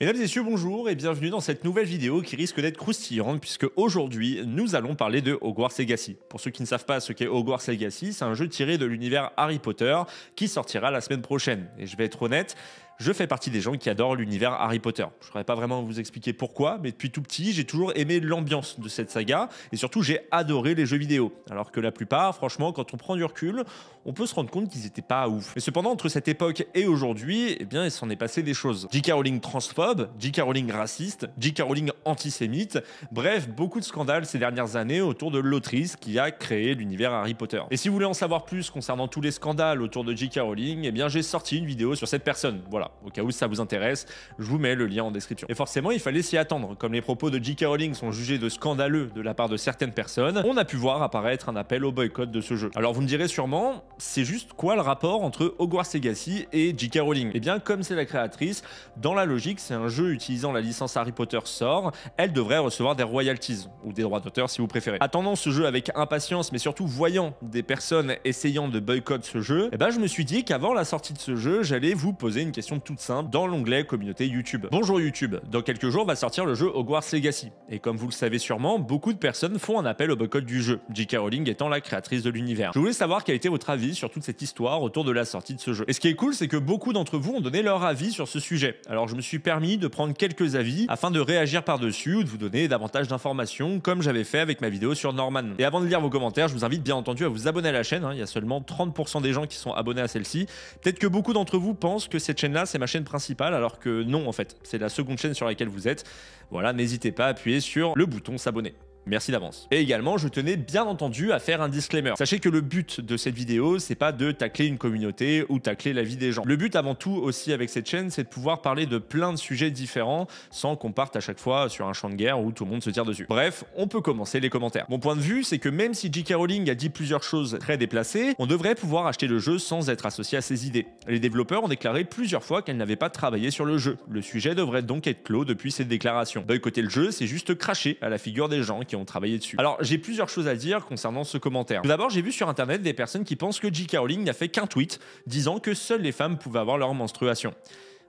Mesdames et messieurs, bonjour et bienvenue dans cette nouvelle vidéo qui risque d'être croustillante puisque aujourd'hui nous allons parler de Hogwarts Legacy. Pour ceux qui ne savent pas ce qu'est Hogwarts Legacy, c'est un jeu tiré de l'univers Harry Potter qui sortira la semaine prochaine. Et je vais être honnête, je fais partie des gens qui adorent l'univers Harry Potter. Je ne pourrais pas vraiment vous expliquer pourquoi, mais depuis tout petit, j'ai toujours aimé l'ambiance de cette saga et surtout j'ai adoré les jeux vidéo. Alors que la plupart, franchement, quand on prend du recul, on peut se rendre compte qu'ils n'étaient pas ouf. Et cependant, entre cette époque et aujourd'hui, eh bien, il s'en est passé des choses. J.K. Rowling transphobe, J.K. Rowling raciste, J.K. Rowling antisémite, bref, beaucoup de scandales ces dernières années autour de l'autrice qui a créé l'univers Harry Potter. Et si vous voulez en savoir plus concernant tous les scandales autour de J.K. Rowling, eh bien, j'ai sorti une vidéo sur cette personne. Voilà. Au cas où ça vous intéresse, je vous mets le lien en description. Et forcément, il fallait s'y attendre. Comme les propos de J.K. Rowling sont jugés de scandaleux de la part de certaines personnes, on a pu voir apparaître un appel au boycott de ce jeu. Alors vous me direz sûrement, c'est juste quoi le rapport entre Hogwarts Legacy et J.K. Rowling Eh bien, comme c'est la créatrice, dans la logique, c'est un jeu utilisant la licence Harry Potter sort, elle devrait recevoir des royalties, ou des droits d'auteur si vous préférez. Attendant ce jeu avec impatience, mais surtout voyant des personnes essayant de boycott ce jeu, eh ben je me suis dit qu'avant la sortie de ce jeu, j'allais vous poser une question toute simple dans l'onglet communauté YouTube. Bonjour YouTube, dans quelques jours va sortir le jeu Hogwarts Legacy. Et comme vous le savez sûrement, beaucoup de personnes font un appel au boycott du jeu, J.K. Rowling étant la créatrice de l'univers. Je voulais savoir quel était votre avis sur toute cette histoire autour de la sortie de ce jeu. Et ce qui est cool, c'est que beaucoup d'entre vous ont donné leur avis sur ce sujet. Alors je me suis permis de prendre quelques avis afin de réagir par-dessus ou de vous donner davantage d'informations comme j'avais fait avec ma vidéo sur Norman. Et avant de lire vos commentaires, je vous invite bien entendu à vous abonner à la chaîne, hein. il y a seulement 30% des gens qui sont abonnés à celle-ci. Peut-être que beaucoup d'entre vous pensent que cette chaîne-là c'est ma chaîne principale, alors que non, en fait, c'est la seconde chaîne sur laquelle vous êtes. Voilà, n'hésitez pas à appuyer sur le bouton s'abonner. Merci d'avance. Et également, je tenais bien entendu à faire un disclaimer. Sachez que le but de cette vidéo, c'est pas de tacler une communauté ou tacler la vie des gens. Le but avant tout aussi avec cette chaîne, c'est de pouvoir parler de plein de sujets différents sans qu'on parte à chaque fois sur un champ de guerre où tout le monde se tire dessus. Bref, on peut commencer les commentaires. Mon point de vue, c'est que même si J.K. Rowling a dit plusieurs choses très déplacées, on devrait pouvoir acheter le jeu sans être associé à ses idées. Les développeurs ont déclaré plusieurs fois qu'elles n'avaient pas travaillé sur le jeu. Le sujet devrait donc être clos depuis cette déclaration. Boycotter le jeu, c'est juste cracher à la figure des gens qui ont dessus. Alors, j'ai plusieurs choses à dire concernant ce commentaire. D'abord, j'ai vu sur internet des personnes qui pensent que J.K. Rowling n'a fait qu'un tweet disant que seules les femmes pouvaient avoir leur menstruation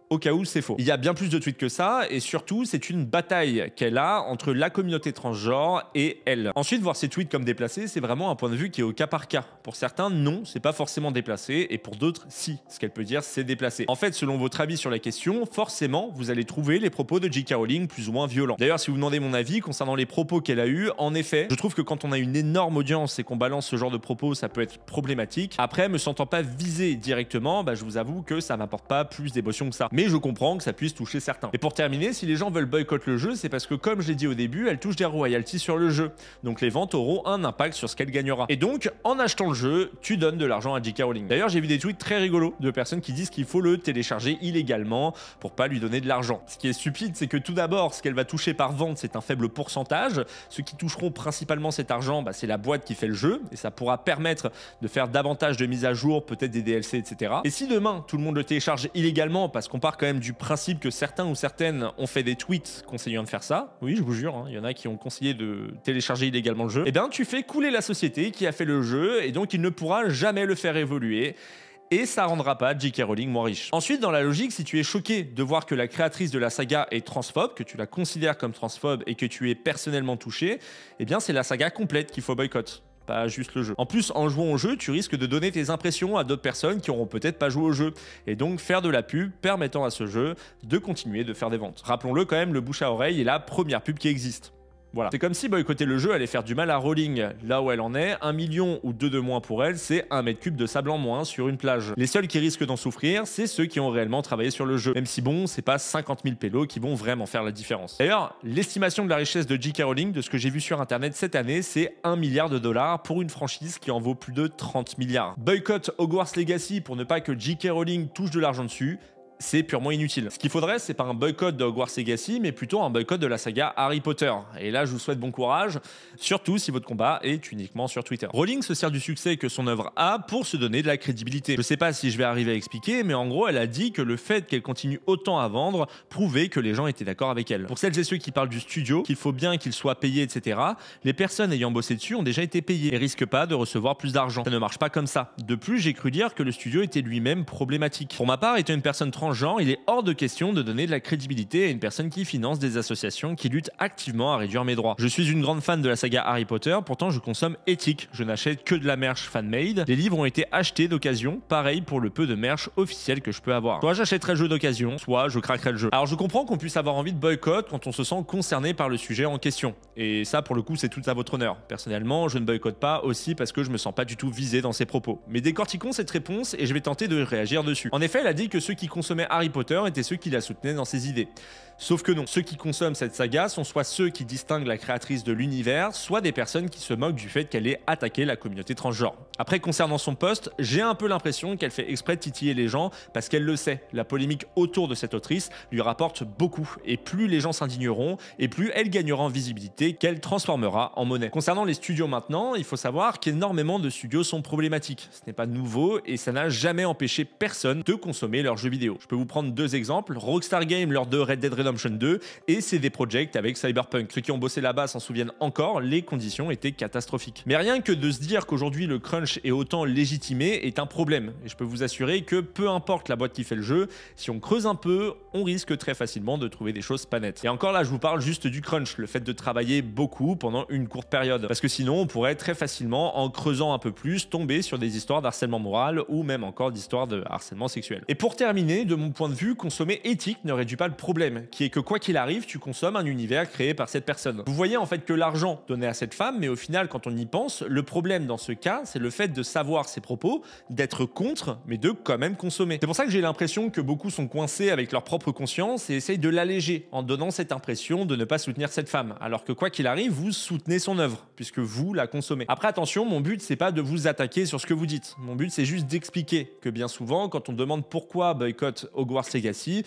au cas où c'est faux. Il y a bien plus de tweets que ça, et surtout, c'est une bataille qu'elle a entre la communauté transgenre et elle. Ensuite, voir ces tweets comme déplacés, c'est vraiment un point de vue qui est au cas par cas. Pour certains, non, c'est pas forcément déplacé, et pour d'autres, si. Ce qu'elle peut dire, c'est déplacé. En fait, selon votre avis sur la question, forcément, vous allez trouver les propos de J.K. Rowling plus ou moins violents. D'ailleurs, si vous demandez mon avis concernant les propos qu'elle a eus, en effet, je trouve que quand on a une énorme audience et qu'on balance ce genre de propos, ça peut être problématique. Après, me sentant pas visé directement, bah, je vous avoue que ça m'apporte pas plus d'émotion que ça mais je comprends que ça puisse toucher certains. Et pour terminer, si les gens veulent boycotter le jeu, c'est parce que comme j'ai dit au début, elle touche des royalties sur le jeu. Donc les ventes auront un impact sur ce qu'elle gagnera. Et donc, en achetant le jeu, tu donnes de l'argent à J.K. Rowling. D'ailleurs, j'ai vu des tweets très rigolos de personnes qui disent qu'il faut le télécharger illégalement pour pas lui donner de l'argent. Ce qui est stupide, c'est que tout d'abord, ce qu'elle va toucher par vente, c'est un faible pourcentage. Ceux qui toucheront principalement cet argent, bah, c'est la boîte qui fait le jeu, et ça pourra permettre de faire davantage de mises à jour, peut-être des DLC, etc. Et si demain, tout le monde le télécharge illégalement parce qu'on parle quand même du principe que certains ou certaines ont fait des tweets conseillant de faire ça. Oui, je vous jure, hein, il y en a qui ont conseillé de télécharger illégalement le jeu. Et eh bien, tu fais couler la société qui a fait le jeu et donc il ne pourra jamais le faire évoluer et ça rendra pas J.K. Rowling moins riche. Ensuite, dans la logique, si tu es choqué de voir que la créatrice de la saga est transphobe, que tu la considères comme transphobe et que tu es personnellement touché, eh bien c'est la saga complète qu'il faut boycotter pas juste le jeu. En plus, en jouant au jeu, tu risques de donner tes impressions à d'autres personnes qui auront peut-être pas joué au jeu, et donc faire de la pub permettant à ce jeu de continuer de faire des ventes. Rappelons-le quand même, le bouche à oreille est la première pub qui existe. Voilà. C'est comme si boycotter le jeu allait faire du mal à Rowling. Là où elle en est, un million ou deux de moins pour elle, c'est un mètre cube de sable en moins sur une plage. Les seuls qui risquent d'en souffrir, c'est ceux qui ont réellement travaillé sur le jeu. Même si bon, c'est pas 50 000 pélos qui vont vraiment faire la différence. D'ailleurs, l'estimation de la richesse de J.K. Rowling, de ce que j'ai vu sur internet cette année, c'est 1 milliard de dollars pour une franchise qui en vaut plus de 30 milliards. Boycott Hogwarts Legacy pour ne pas que J.K. Rowling touche de l'argent dessus, c'est purement inutile. Ce qu'il faudrait, c'est pas un boycott de Hogwarts Legacy, mais plutôt un boycott de la saga Harry Potter. Et là, je vous souhaite bon courage, surtout si votre combat est uniquement sur Twitter. Rowling se sert du succès que son œuvre a pour se donner de la crédibilité. Je sais pas si je vais arriver à expliquer, mais en gros, elle a dit que le fait qu'elle continue autant à vendre prouvait que les gens étaient d'accord avec elle. Pour celles et ceux qui parlent du studio, qu'il faut bien qu'il soit payé, etc., les personnes ayant bossé dessus ont déjà été payées et risquent pas de recevoir plus d'argent. Ça ne marche pas comme ça. De plus, j'ai cru dire que le studio était lui-même problématique. Pour ma part, étant une personne trans genre, il est hors de question de donner de la crédibilité à une personne qui finance des associations qui luttent activement à réduire mes droits. Je suis une grande fan de la saga Harry Potter, pourtant je consomme éthique, je n'achète que de la merch fan-made, les livres ont été achetés d'occasion, pareil pour le peu de merch officiel que je peux avoir. Soit j'achèterai le jeu d'occasion, soit je craquerai le jeu. Alors je comprends qu'on puisse avoir envie de boycott quand on se sent concerné par le sujet en question, et ça pour le coup c'est tout à votre honneur. Personnellement, je ne boycotte pas aussi parce que je me sens pas du tout visé dans ses propos. Mais décortiquons cette réponse et je vais tenter de réagir dessus. En effet, elle a dit que ceux qui consomment Harry Potter était ceux qui la soutenaient dans ses idées. Sauf que non, ceux qui consomment cette saga sont soit ceux qui distinguent la créatrice de l'univers, soit des personnes qui se moquent du fait qu'elle ait attaqué la communauté transgenre. Après, concernant son poste, j'ai un peu l'impression qu'elle fait exprès de titiller les gens parce qu'elle le sait. La polémique autour de cette autrice lui rapporte beaucoup, et plus les gens s'indigneront, et plus elle gagnera en visibilité qu'elle transformera en monnaie. Concernant les studios maintenant, il faut savoir qu'énormément de studios sont problématiques. Ce n'est pas nouveau et ça n'a jamais empêché personne de consommer leurs jeux vidéo peux vous prendre deux exemples. Rockstar Games, lors de Red Dead Redemption 2, et CD Project avec Cyberpunk. Ceux qui ont bossé là-bas s'en souviennent encore, les conditions étaient catastrophiques. Mais rien que de se dire qu'aujourd'hui le crunch est autant légitimé est un problème. Et je peux vous assurer que peu importe la boîte qui fait le jeu, si on creuse un peu, on risque très facilement de trouver des choses pas nettes. Et encore là, je vous parle juste du crunch, le fait de travailler beaucoup pendant une courte période. Parce que sinon, on pourrait très facilement, en creusant un peu plus, tomber sur des histoires d'harcèlement moral ou même encore d'histoires de harcèlement sexuel. Et pour terminer, de mon point de vue, consommer éthique ne réduit pas le problème, qui est que quoi qu'il arrive, tu consommes un univers créé par cette personne. Vous voyez en fait que l'argent donné à cette femme, mais au final, quand on y pense, le problème dans ce cas, c'est le fait de savoir ses propos, d'être contre, mais de quand même consommer. C'est pour ça que j'ai l'impression que beaucoup sont coincés avec leur propre conscience et essayent de l'alléger en donnant cette impression de ne pas soutenir cette femme, alors que quoi qu'il arrive, vous soutenez son œuvre, puisque vous la consommez. Après attention, mon but c'est pas de vous attaquer sur ce que vous dites, mon but c'est juste d'expliquer que bien souvent, quand on demande pourquoi boycott Hogwarts Legacy,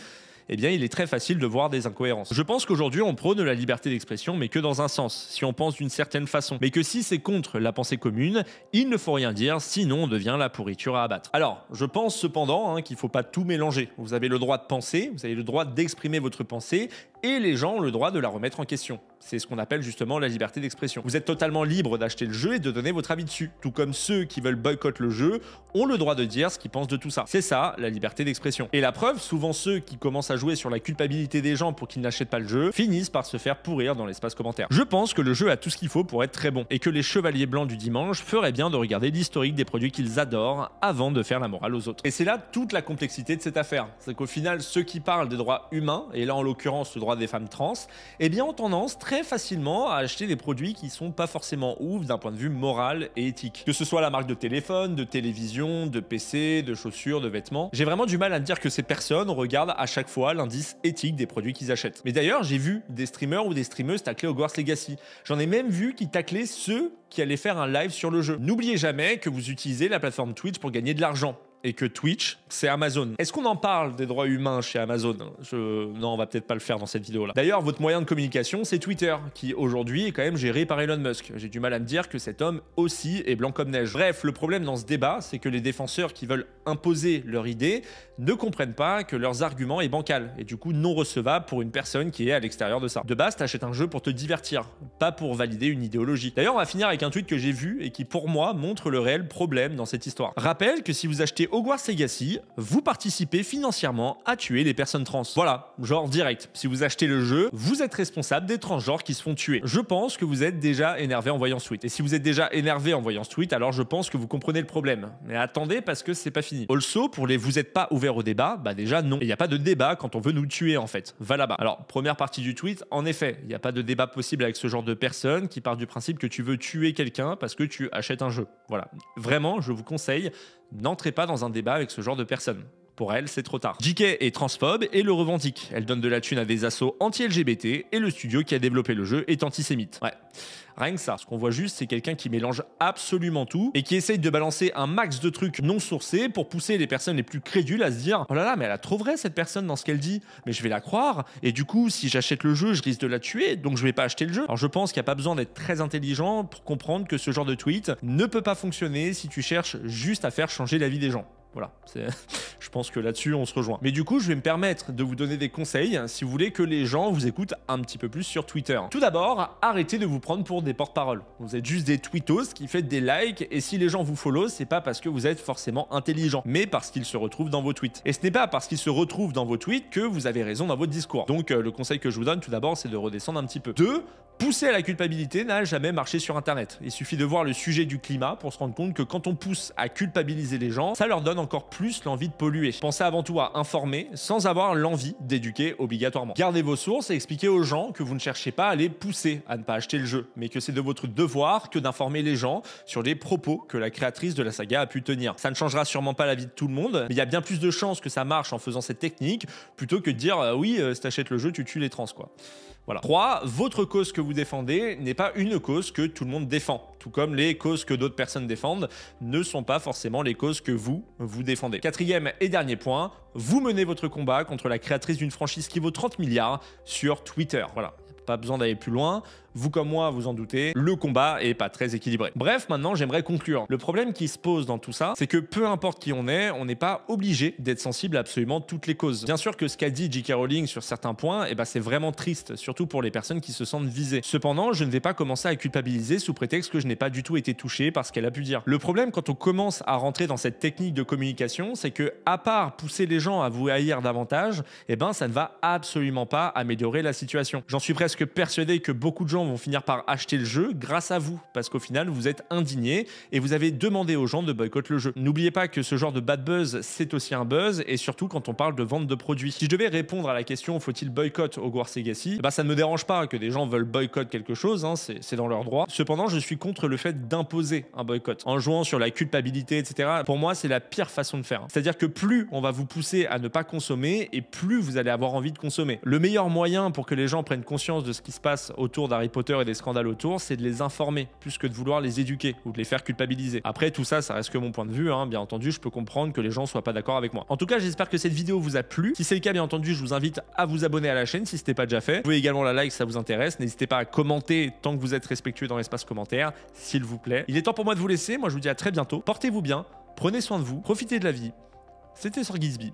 eh bien, il est très facile de voir des incohérences. Je pense qu'aujourd'hui, on prône la liberté d'expression, mais que dans un sens, si on pense d'une certaine façon. Mais que si c'est contre la pensée commune, il ne faut rien dire, sinon on devient la pourriture à abattre. Alors, je pense cependant hein, qu'il ne faut pas tout mélanger. Vous avez le droit de penser, vous avez le droit d'exprimer votre pensée, et les gens ont le droit de la remettre en question. C'est ce qu'on appelle justement la liberté d'expression. Vous êtes totalement libre d'acheter le jeu et de donner votre avis dessus, tout comme ceux qui veulent boycotter le jeu ont le droit de dire ce qu'ils pensent de tout ça. C'est ça, la liberté d'expression. Et la preuve, souvent ceux qui commencent à jouer sur la culpabilité des gens pour qu'ils n'achètent pas le jeu, finissent par se faire pourrir dans l'espace commentaire. Je pense que le jeu a tout ce qu'il faut pour être très bon, et que les chevaliers blancs du dimanche feraient bien de regarder l'historique des produits qu'ils adorent avant de faire la morale aux autres. Et c'est là toute la complexité de cette affaire. C'est qu'au final, ceux qui parlent des droits humains, et là en l'occurrence le droit des femmes trans, eh bien ont tendance très facilement à acheter des produits qui sont pas forcément ouf d'un point de vue moral et éthique. Que ce soit la marque de téléphone, de télévision, de PC, de chaussures, de vêtements, j'ai vraiment du mal à me dire que ces personnes regardent à chaque fois l'indice éthique des produits qu'ils achètent. Mais d'ailleurs, j'ai vu des streamers ou des streameuses tacler Hogwarts Legacy. J'en ai même vu qui taclaient ceux qui allaient faire un live sur le jeu. N'oubliez jamais que vous utilisez la plateforme Twitch pour gagner de l'argent et que Twitch, c'est Amazon. Est-ce qu'on en parle des droits humains chez Amazon Non, on va peut-être pas le faire dans cette vidéo-là. D'ailleurs, votre moyen de communication, c'est Twitter, qui aujourd'hui est quand même géré par Elon Musk. J'ai du mal à me dire que cet homme aussi est blanc comme neige. Bref, le problème dans ce débat, c'est que les défenseurs qui veulent imposer leur idée ne comprennent pas que leurs arguments est bancal, et du coup non recevable pour une personne qui est à l'extérieur de ça. De base, t'achètes un jeu pour te divertir, pas pour valider une idéologie. D'ailleurs, on va finir avec un tweet que j'ai vu et qui pour moi montre le réel problème dans cette histoire. Rappelle que si vous achetez Hogwarts Legacy, vous participez financièrement à tuer les personnes trans. Voilà, genre direct. Si vous achetez le jeu, vous êtes responsable des transgenres qui se font tuer. Je pense que vous êtes déjà énervé en voyant ce tweet. Et si vous êtes déjà énervé en voyant ce tweet, alors je pense que vous comprenez le problème. Mais attendez parce que c'est pas fini. Also, pour les vous êtes pas ouverts au débat, bah déjà non. Il n'y a pas de débat quand on veut nous tuer en fait. Va là-bas. Alors, première partie du tweet, en effet, il n'y a pas de débat possible avec ce genre de personne qui part du principe que tu veux tuer quelqu'un parce que tu achètes un jeu. Voilà. Vraiment, je vous conseille n'entrez pas dans un débat avec ce genre de personnes. Pour elle, c'est trop tard. JK est transphobe et le revendique. Elle donne de la thune à des assauts anti-LGBT et le studio qui a développé le jeu est antisémite. Ouais. Rien que ça, ce qu'on voit juste, c'est quelqu'un qui mélange absolument tout et qui essaye de balancer un max de trucs non sourcés pour pousser les personnes les plus crédules à se dire Oh là là, mais elle a trop cette personne dans ce qu'elle dit, mais je vais la croire, et du coup, si j'achète le jeu, je risque de la tuer, donc je vais pas acheter le jeu. Alors je pense qu'il n'y a pas besoin d'être très intelligent pour comprendre que ce genre de tweet ne peut pas fonctionner si tu cherches juste à faire changer la vie des gens. Voilà, je pense que là-dessus, on se rejoint. Mais du coup, je vais me permettre de vous donner des conseils si vous voulez que les gens vous écoutent un petit peu plus sur Twitter. Tout d'abord, arrêtez de vous prendre pour des porte-paroles. Vous êtes juste des tweetos qui faites des likes, et si les gens vous follow, c'est pas parce que vous êtes forcément intelligent, mais parce qu'ils se retrouvent dans vos tweets. Et ce n'est pas parce qu'ils se retrouvent dans vos tweets que vous avez raison dans votre discours. Donc, euh, le conseil que je vous donne, tout d'abord, c'est de redescendre un petit peu. Deux, pousser à la culpabilité n'a jamais marché sur Internet. Il suffit de voir le sujet du climat pour se rendre compte que quand on pousse à culpabiliser les gens, ça leur donne encore plus l'envie de polluer. Pensez avant tout à informer sans avoir l'envie d'éduquer obligatoirement. Gardez vos sources et expliquez aux gens que vous ne cherchez pas à les pousser à ne pas acheter le jeu, mais que c'est de votre devoir que d'informer les gens sur les propos que la créatrice de la saga a pu tenir. Ça ne changera sûrement pas la vie de tout le monde, mais il y a bien plus de chances que ça marche en faisant cette technique plutôt que de dire euh, oui, euh, si t'achètes le jeu, tu tues les trans quoi. Voilà. 3. Votre cause que vous défendez n'est pas une cause que tout le monde défend. Tout comme les causes que d'autres personnes défendent ne sont pas forcément les causes que vous, vous défendez. Quatrième et dernier point, vous menez votre combat contre la créatrice d'une franchise qui vaut 30 milliards sur Twitter. Voilà. Pas besoin d'aller plus loin. Vous comme moi, vous en doutez, le combat est pas très équilibré. Bref, maintenant j'aimerais conclure. Le problème qui se pose dans tout ça, c'est que peu importe qui on est, on n'est pas obligé d'être sensible à absolument toutes les causes. Bien sûr que ce qu'a dit J.K. Rowling sur certains points, eh ben, c'est vraiment triste, surtout pour les personnes qui se sentent visées. Cependant, je ne vais pas commencer à culpabiliser sous prétexte que je n'ai pas du tout été touché par ce qu'elle a pu dire. Le problème quand on commence à rentrer dans cette technique de communication, c'est que à part pousser les gens à vous haïr davantage, eh ben, ça ne va absolument pas améliorer la situation. J'en suis presque persuadé que beaucoup de gens vont finir par acheter le jeu grâce à vous, parce qu'au final, vous êtes indigné et vous avez demandé aux gens de boycotter le jeu. N'oubliez pas que ce genre de bad buzz, c'est aussi un buzz, et surtout quand on parle de vente de produits. Si je devais répondre à la question faut-il boycott Hogwarts Legacy, bah ça ne me dérange pas que des gens veulent boycotter quelque chose, hein, c'est dans leur droit. Cependant, je suis contre le fait d'imposer un boycott en jouant sur la culpabilité, etc. Pour moi, c'est la pire façon de faire. C'est-à-dire que plus on va vous pousser à ne pas consommer et plus vous allez avoir envie de consommer. Le meilleur moyen pour que les gens prennent conscience de ce qui se passe autour d'Harry Potter et des scandales autour, c'est de les informer plus que de vouloir les éduquer ou de les faire culpabiliser. Après, tout ça, ça reste que mon point de vue. Hein. Bien entendu, je peux comprendre que les gens soient pas d'accord avec moi. En tout cas, j'espère que cette vidéo vous a plu. Si c'est le cas, bien entendu, je vous invite à vous abonner à la chaîne si ce n'était pas déjà fait. Vous pouvez également la like si ça vous intéresse. N'hésitez pas à commenter tant que vous êtes respectueux dans l'espace commentaire, s'il vous plaît. Il est temps pour moi de vous laisser. Moi, je vous dis à très bientôt. Portez-vous bien, prenez soin de vous, profitez de la vie. C'était sur Gizby.